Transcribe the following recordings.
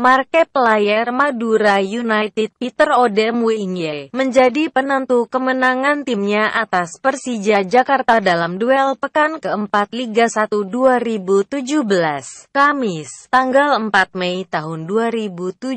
Marke player Madura United Peter Odem Winge menjadi penentu kemenangan timnya atas Persija Jakarta dalam duel pekan keempat Liga 1 2017, Kamis, tanggal 4 Mei tahun 2017.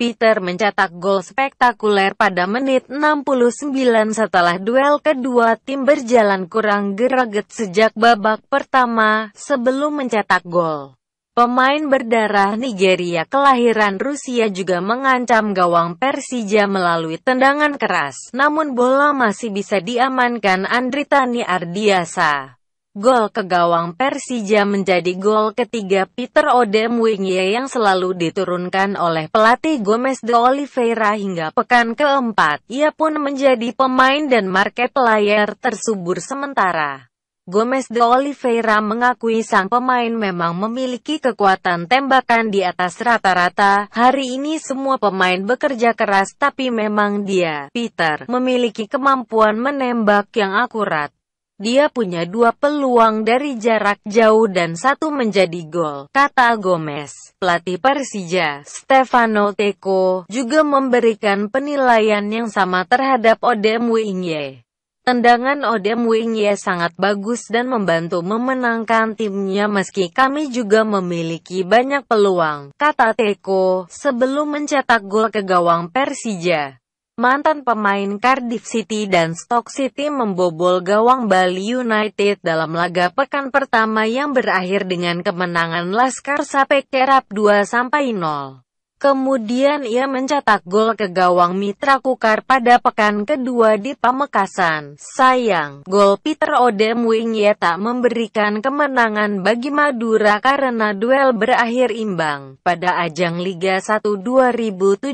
Peter mencetak gol spektakuler pada menit 69 setelah duel kedua tim berjalan kurang geraget sejak babak pertama, sebelum mencetak gol. Pemain berdarah Nigeria kelahiran Rusia juga mengancam gawang Persija melalui tendangan keras, namun bola masih bisa diamankan Andritani Ardiasa. Gol ke gawang Persija menjadi gol ketiga Peter Odem Wingye yang selalu diturunkan oleh pelatih Gomez de Oliveira hingga pekan keempat. Ia pun menjadi pemain dan market player tersubur sementara. Gomez de Oliveira mengakui sang pemain memang memiliki kekuatan tembakan di atas rata-rata. Hari ini semua pemain bekerja keras tapi memang dia, Peter, memiliki kemampuan menembak yang akurat. Dia punya dua peluang dari jarak jauh dan satu menjadi gol, kata Gomez. Pelatih Persija, Stefano Teco, juga memberikan penilaian yang sama terhadap Odem Wingye. Tendangan Odem Wingye ya sangat bagus dan membantu memenangkan timnya meski kami juga memiliki banyak peluang, kata Teko, sebelum mencetak gol ke gawang Persija. Mantan pemain Cardiff City dan Stoke City membobol gawang Bali United dalam laga pekan pertama yang berakhir dengan kemenangan Laskar Sapekerap Kerap 2-0. Kemudian ia mencetak gol ke gawang mitra Kukar pada pekan kedua di Pamekasan. Sayang, gol Peter Odem Wingye tak memberikan kemenangan bagi Madura karena duel berakhir imbang pada ajang Liga 1 2017.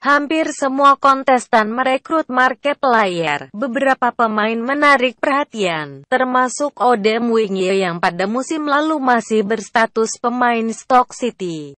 Hampir semua kontestan merekrut market player. Beberapa pemain menarik perhatian, termasuk Odem Wingye yang pada musim lalu masih berstatus pemain Stock City.